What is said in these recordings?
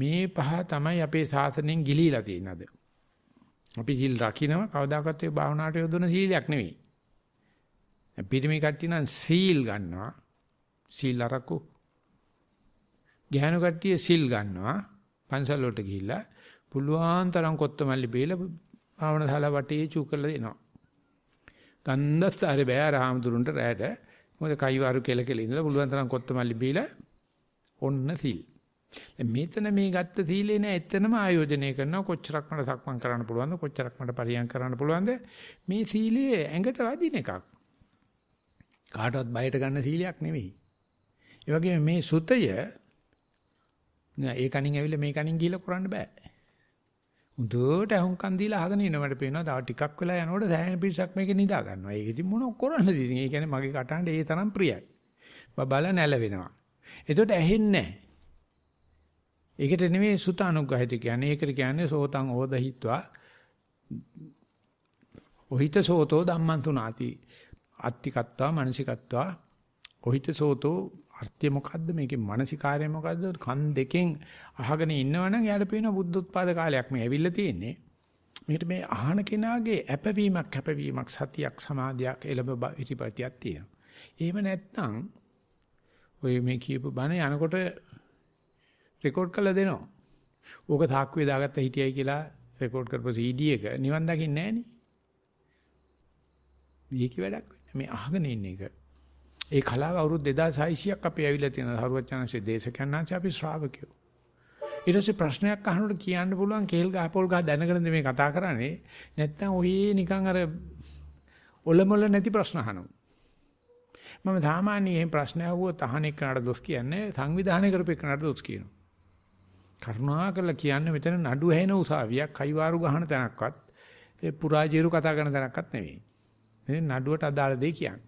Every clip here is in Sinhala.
මේ පහ තමයි අපේ ශාසනයෙන් ගිලීලා තියෙන අද. අපි සීල් රකින්නව කවදාකවත් ඒ භාවනාවට යොදවන සීලයක් නෙවෙයි. පිරිමි කට්ටිය නම් සීල් ගන්නවා. සීල් අරකු. ගැහණු කට්ටිය සීල් ගන්නවා. පන්සල් වලට ගිහිල්ලා පුළුවන් තරම් කොත්තමල්ලි බේලා භාවනාශාලා වටේ චූ කරලා දෙනවා. ගන්ධස්තර බෑ රාමදුරුන්ට රැඩ මොකද කයිවාරු කෙල කෙල ඉඳලා පුළුවන් තරම් කොත්තමල්ලි බීලා ඔන්න සීල්. මෙතන මේ ගත්ත සීලේ නෑ එතනම ආයෝජනය කරනවා කොච්චරක් මට සක්මන් කරන්න පුළුවන්ද කොච්චරක් මට පරියන් කරන්න පුළුවන්ද මේ සීලයේ ඇඟට වදින එකක් කාටවත් බයට ගන්න සීලයක් නෙවෙයි ඒ වගේම මේ සුතය නෑ ඒ කණින් ඇවිල්ලා මේ කණින් ගිහිල්ලා කරන්න බෑ හුදුට අහුම්කන් දීලා අහගෙන ඉනවට පේනවා තව ටිකක් වෙලා යනකොට සෑහෙන පිරිසක් මේක නිදා ගන්නවා ඒක ඉතින් මොන කරන්නද ඉතින් ඒ කියන්නේ මගේ කටහඬ ඒ තරම් ප්‍රියයි බබලා නැල වෙනවා එතකොට ඇහෙන්නේ නෑ ඒකට නෙමෙයි සුත අනුග්‍රහිත කියන්නේ. ඒකට කියන්නේ සෝතං ඕදහිත්වා. ඔහිත සෝතෝ ධම්මං තුනාති. අත්තිකත්වා මනසිකත්වා. ඔහිත සෝතෝ අර්ථය මොකද්ද? මේකේ මානසිකාරය මොකද්ද? කන් දෙකෙන් අහගෙන ඉන්නවනම් යාට පේන බුද්ධෝත්පාද කාලයක් මේ ඇවිල්ලා තියෙන්නේ. මේකට මේ අහන කෙනාගේ ඇපවීමක් කැපවීමක් සතියක් සමාධියක් එළඹ ඉතිපතියක් තියෙනවා. එහෙම නැත්නම් ඔය මේ කියපු බණ යනකොට රෙකෝඩ් කරලා දෙනවා. ඕක සාක්කුවේ දාගත්ත හිටියයි කියලා රෙකෝඩ් කරපු CD එක නිවන් දකින්නේ නැහනේ. මේක වැඩක් වෙන්නේ. මේ අහගෙන ඉන්න එක. ඒ කලාව අවුරුදු 2600ක් අපි ඇවිල්ලා තියෙන හරුවචනන්සේ දේශකයන් ආන්සේ අපි ශ්‍රාවකයෝ. ඊට පස්සේ ප්‍රශ්නයක් අහනකොට කියන්න පුළුවන් කේල් ගහපොල් ගහ දැනගෙනද මේ කතා කරන්නේ නැත්නම් ඔයේ නිකන් අර ඔලමුල නැති ප්‍රශ්න අහනවා. මම සාමාන්‍යයෙන් ප්‍රශ්න අහුවොත් අහන එකකට දොස් කියන්නේ සංවිධානය කරපු එකකට දොස් කියනවා. කරුණා කරලා කියන්න මෙතන නඩු ඇහෙන උසාවියක් කයිවාරු ගහන තැනක්වත් ඒ පුරාජේරු කතා කරන තැනක්වත් නෙවෙයි. මේ නඩුවට අදාළ දේ කියන්නේ.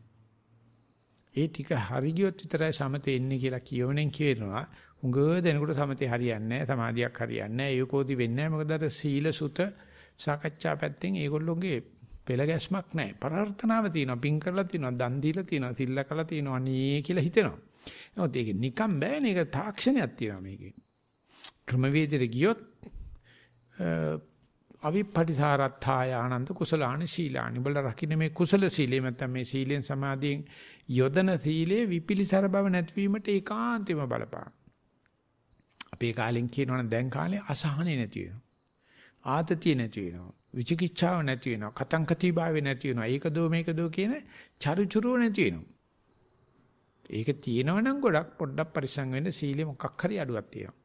ඒ ටික හරියට විතරයි සමතේ ඉන්නේ කියලා කියවණෙන් කියනවා. හුඟ දෙනකොට සමතේ හරියන්නේ නැහැ, සමාධියක් හරියන්නේ නැහැ, ඒකෝදි වෙන්නේ නැහැ. මොකද අර සීල සුත සාකච්ඡා පැත්තෙන් ඒගොල්ලෝගේ පෙළ ගැස්මක් නැහැ. ප්‍රාර්ථනාව තියෙනවා, පින් කරලා තියෙනවා, දන් දීලා තියෙනවා, සිල්ලා කළා තියෙනවා නේ කියලා හිතෙනවා. නමුත් ඒක නිකම් බෑනේ. ඒක තාක්ෂණයක් තියෙනවා මේකේ. ක්‍රමවේදෙට ගියොත් අවිපටිසාරත්ථාය ආනන්ද කුසලානි සීලානි බල රකින්න මේ කුසල සීලේ නැත්නම් මේ සීලෙන් සමාධියෙන් යොදන සීලේ විපිලිසර බව නැතිවීමට ඒකාන්තෙම බලපාන. අපේ කාලෙන් කියනවනම් දැන් කාලේ අසහනෙ නැති වෙනවා. ආතතිය නැති වෙනවා. විචිකිච්ඡාව නැති වෙනවා. කතංකති භාවේ නැති වෙනවා. ඒක දෝ මේක දෝ කියන චරුචරුව නැති වෙනවා. ඒක තියෙනවනම් ගොඩක් පොඩ්ඩක් පරිස්සම් වෙන්න සීලෙ මොකක් හරි අඩුවක් තියෙනවා.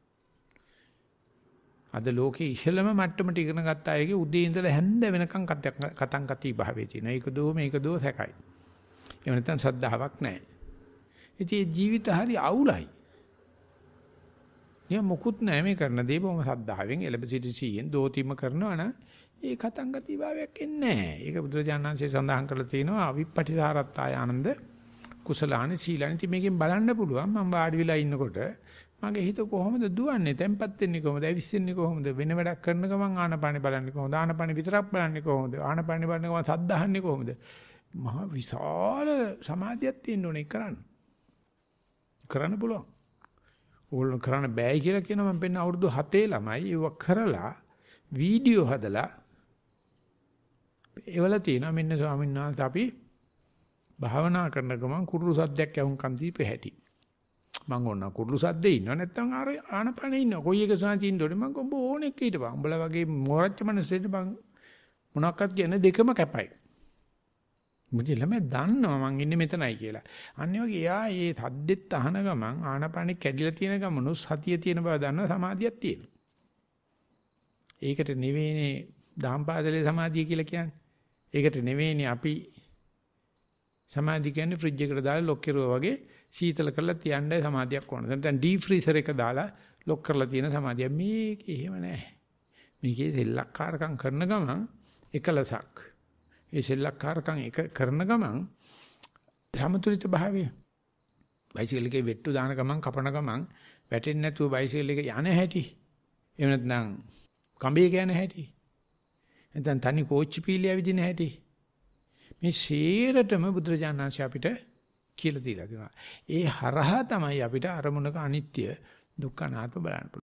අද ලෝකේ ඉහළම මට්ටමට ඉගෙන ගත්ත අයගේ උදේ ඉඳලා හැන්ද වෙනකන් කතං කති භාවයේ තියෙන. ඒක දෝ මේක දෝ සැකයි. එහෙම නැත්නම් සද්ධාාවක් නැහැ. ඉතින් ජීවිත හරි අවුලයි. නිය මොකුත් නැහැ මේ කරන දේ බොහොම සද්ධාවෙන් එළඹ සිට සීයෙන් දෝතිම කරනවා නම් ඒ කතං කති භාවයක් එන්නේ නැහැ. ඒක බුදුරජාණන්සේ සඳහන් කරලා තියෙනවා අවිප්පටිසාරත්තාය ආනන්ද කුසලාන සීලාන. ඉතින් මේකෙන් බලන්න පුළුවන් මම වාඩි වෙලා ඉන්නකොට මගේ හිත කොහොමද දුවන්නේ? තැම්පත් වෙන්නේ කොහොමද? ඇවිස්සෙන්නේ කොහොමද? වෙන වැඩක් කරන ගමන් ආනපානෙ බලන්නේ කොහොමද? ආනපානෙ විතරක් බලන්නේ කොහොමද? ආනපානෙ බලන ගමන් සද්ද අහන්නේ කොහොමද? මහ විශාල සමාධියක් තියෙන්න ඕනේ කරන්න. කරන්න පුළුවන්. ඕගොල්ලෝ කරන්න බෑ කියලා කියනවා මම පෙන්න අවුරුදු 7 ළමයි ඒව කරලා වීඩියෝ හදලා ඒවල තියෙනවා මෙන්න ස්වාමීන් වහන්සේ අපි භාවනා කරන ගමන් කුරුළු සද්දයක් ඇහුම්කන් දීපේ හැටි. මං ඕන කුරුළු සද්දේ ඉන්නවා නැත්තම් ආර ආනපනේ ඉන්නවා කොයි එක සාන්ති ඉන්නෝනේ මං කොඹ ඕන එක හිටපන් උඹලා වගේ මොරච්ච මිනිස්සුන්ට මං මොනක්වත් කියන්නේ දෙකම කැපයි මුදේ ළමයි දන්නවා මං ඉන්නේ මෙතනයි කියලා අන්න වගේ යා ඒ සද්දෙත් අහන ගමන් ආනපනේ කැඩිලා තියෙන ගමනුස් හතිය තියෙන බව දන්න සමාධියක් තියෙනවා ඒකට දහම්පාදලේ සමාධිය කියලා කියන්නේ ඒකට අපි සමාධිය කියන්නේ ෆ්‍රිජ් එකට දාලා ලොක් කරුවා වගේ සීතල කරලා තියන්න සමාධියක් ඕන. දැන් ඩීප් ෆ්‍රීසර් එක දාලා ලොක් කරලා තියෙන සමාධිය මේක එහෙම නෑ. මේකේ සෙල්ලක්කාරකම් කරන ගමන් එකලසක්. ඒ සෙල්ලක්කාරකම් එක කරන ගමන් සමතුලිත භාවය. බයිසිකල් එකේ වෙට්ටු දාන ගමන් කපන ගමන් වැටෙන්නේ නැතුව බයිසිකල් එක යන හැටි. එහෙම නැත්නම් කඹේ යන හැටි. නැත්නම් තනි කෝච්චි පීලිය ඇවිදින හැටි. මේ සේරටම බුදුරජාණන්ස අපිට කියලා දීලා තියෙනවා. ඒ හරහා තමයි අපිට අරමුණක අනිත්‍ය දුක්ඛ නාත්ම බලන්න